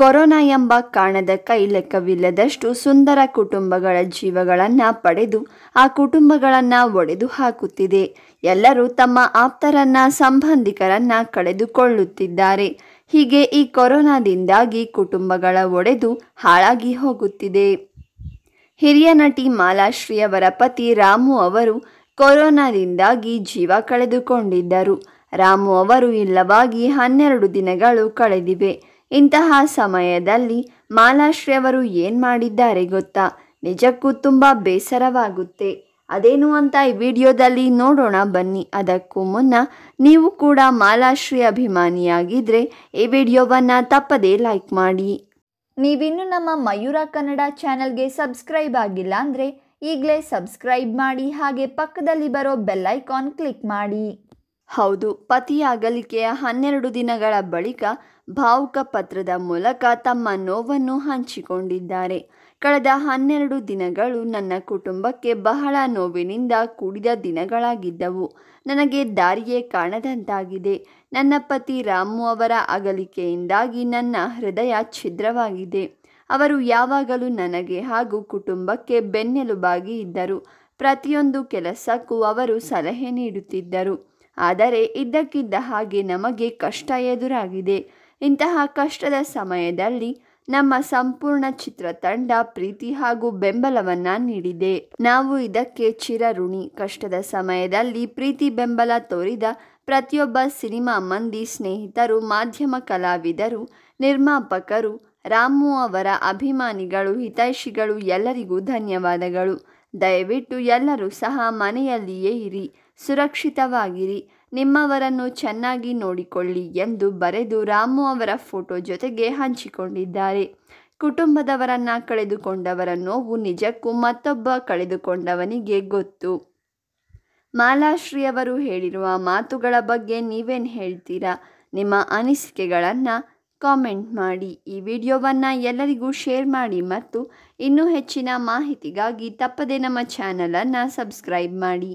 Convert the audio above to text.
corona ಎಂಬ ಕಾರಣದ ಕೈ ಲೆಕ್ಕವಿಲ್ಲದಷ್ಟು ಸುಂದರ ಕುಟುಂಬಗಳ ಜೀವಗಳನ್ನು ಪಡೆದು ಆ ಕುಟುಂಬಗಳನ್ನು ಒಡೆದು ಹಾಕುತ್ತಿದೆ ಎಲ್ಲರೂ ತಮ್ಮ ಆಪ್ತರನ್ನ ಸಂಬಂಧಿಕರನ್ನ ಕಳೆದುಕೊಳ್ಳುತ್ತಿದ್ದಾರೆ ಹೀಗೆ ಈ ಕೊರೋನಾದಿಂದಾಗಿ ಕುಟುಂಬಗಳ ಒಡೆದು ಹಾಳಾಗಿ ಹೋಗುತ್ತಿದೆ ಹಿರಿಯ ನಟಿ ಮಾಲಾಶ್ರೀ ಅವರ ಪತಿ ರಾಮು ಅವರು ಕೊರೋನಾದಿಂದಾಗಿ ಜೀವ ಕಳೆದುಕೊಂಡಿದ್ದರು ರಾಮು ಅವರು ಇಲ್ಲವಾಗಿ ಹನ್ನೆರಡು ದಿನಗಳು ಕಳೆದಿವೆ ಇಂತಹ ಸಮಯದಲ್ಲಿ ಮಾಲಾಶ್ರೀ ಅವರು ಏನು ಮಾಡಿದ್ದಾರೆ ಗೊತ್ತಾ ನಿಜಕ್ಕೂ ತುಂಬ ಬೇಸರವಾಗುತ್ತೆ ಅದೇನು ಅಂತ ಈ ವಿಡಿಯೋದಲ್ಲಿ ನೋಡೋಣ ಬನ್ನಿ ಅದಕ್ಕೂ ಮುನ್ನ ನೀವು ಕೂಡ ಮಾಲಾಶ್ರೀ ಅಭಿಮಾನಿಯಾಗಿದ್ದರೆ ಈ ವಿಡಿಯೋವನ್ನು ತಪ್ಪದೇ ಲೈಕ್ ಮಾಡಿ ನೀವಿನ್ನು ನಮ್ಮ ಮಯೂರ ಕನ್ನಡ ಚಾನಲ್ಗೆ ಸಬ್ಸ್ಕ್ರೈಬ್ ಆಗಿಲ್ಲ ಅಂದರೆ ಈಗಲೇ ಸಬ್ಸ್ಕ್ರೈಬ್ ಮಾಡಿ ಹಾಗೆ ಪಕ್ಕದಲ್ಲಿ ಬರೋ ಬೆಲ್ಲೈಕಾನ್ ಕ್ಲಿಕ್ ಮಾಡಿ ಹೌದು ಪತಿಯ ಅಗಲಿಕೆಯ ಹನ್ನೆರಡು ದಿನಗಳ ಬಳಿಕ ಭಾವುಕ ಪತ್ರದ ಮೂಲಕ ತಮ್ಮ ನೋವನ್ನು ಹಂಚಿಕೊಂಡಿದ್ದಾರೆ ಕಳೆದ ಹನ್ನೆರಡು ದಿನಗಳು ನನ್ನ ಕುಟುಂಬಕ್ಕೆ ಬಹಳ ನೋವಿನಿಂದ ಕೂಡಿದ ದಿನಗಳಾಗಿದ್ದವು ನನಗೆ ದಾರಿಯೇ ಕಾಣದಂತಾಗಿದೆ ನನ್ನ ಪತಿ ರಾಮು ಅವರ ಅಗಲಿಕೆಯಿಂದಾಗಿ ನನ್ನ ಹೃದಯ ಛಿದ್ರವಾಗಿದೆ ಅವರು ಯಾವಾಗಲೂ ನನಗೆ ಹಾಗೂ ಕುಟುಂಬಕ್ಕೆ ಬೆನ್ನೆಲುಬಾಗಿ ಇದ್ದರು ಪ್ರತಿಯೊಂದು ಕೆಲಸಕ್ಕೂ ಅವರು ಸಲಹೆ ನೀಡುತ್ತಿದ್ದರು ಆದರೆ ಇದ್ದಕ್ಕಿದ್ದ ಹಾಗೆ ನಮಗೆ ಕಷ್ಟ ಎದುರಾಗಿದೆ ಇಂತಹ ಕಷ್ಟದ ಸಮಯದಲ್ಲಿ ನಮ್ಮ ಸಂಪೂರ್ಣ ಚಿತ್ರತಂಡ ಪ್ರೀತಿ ಹಾಗೂ ಬೆಂಬಲವನ್ನು ನೀಡಿದೆ ನಾವು ಇದಕ್ಕೆ ಚಿರಋಣಿ ಕಷ್ಟದ ಸಮಯದಲ್ಲಿ ಪ್ರೀತಿ ಬೆಂಬಲ ತೋರಿದ ಪ್ರತಿಯೊಬ್ಬ ಸಿನಿಮಾ ಮಂದಿ ಸ್ನೇಹಿತರು ಮಾಧ್ಯಮ ಕಲಾವಿದರು ನಿರ್ಮಾಪಕರು ರಾಮು ಅವರ ಅಭಿಮಾನಿಗಳು ಹಿತೈಷಿಗಳು ಎಲ್ಲರಿಗೂ ಧನ್ಯವಾದಗಳು ದಯವಿಟ್ಟು ಎಲ್ಲರೂ ಸಹ ಮನೆಯಲ್ಲಿಯೇ ಇರಿ ಸುರಕ್ಷಿತವಾಗಿರಿ ನಿಮ್ಮವರನ್ನು ಚೆನ್ನಾಗಿ ನೋಡಿಕೊಳ್ಳಿ ಎಂದು ಬರೆದು ರಾಮು ಅವರ ಫೋಟೋ ಜೊತೆಗೆ ಹಂಚಿಕೊಂಡಿದ್ದಾರೆ ಕುಟುಂಬದವರನ್ನ ಕಳೆದುಕೊಂಡವರ ನೋವು ನಿಜಕ್ಕೂ ಮತ್ತೊಬ್ಬ ಕಳೆದುಕೊಂಡವನಿಗೆ ಗೊತ್ತು ಮಾಲಾಶ್ರೀಯವರು ಹೇಳಿರುವ ಮಾತುಗಳ ಬಗ್ಗೆ ನೀವೇನು ಹೇಳ್ತೀರಾ ನಿಮ್ಮ ಅನಿಸಿಕೆಗಳನ್ನು ಕಾಮೆಂಟ್ ಮಾಡಿ ಈ ವಿಡಿಯೋವನ್ನು ಎಲ್ಲರಿಗೂ ಶೇರ್ ಮಾಡಿ ಮತ್ತು ಇನ್ನೂ ಹೆಚ್ಚಿನ ಮಾಹಿತಿಗಾಗಿ ತಪ್ಪದೆ ನಮ್ಮ ಚಾನಲನ್ನು ಸಬ್ಸ್ಕ್ರೈಬ್ ಮಾಡಿ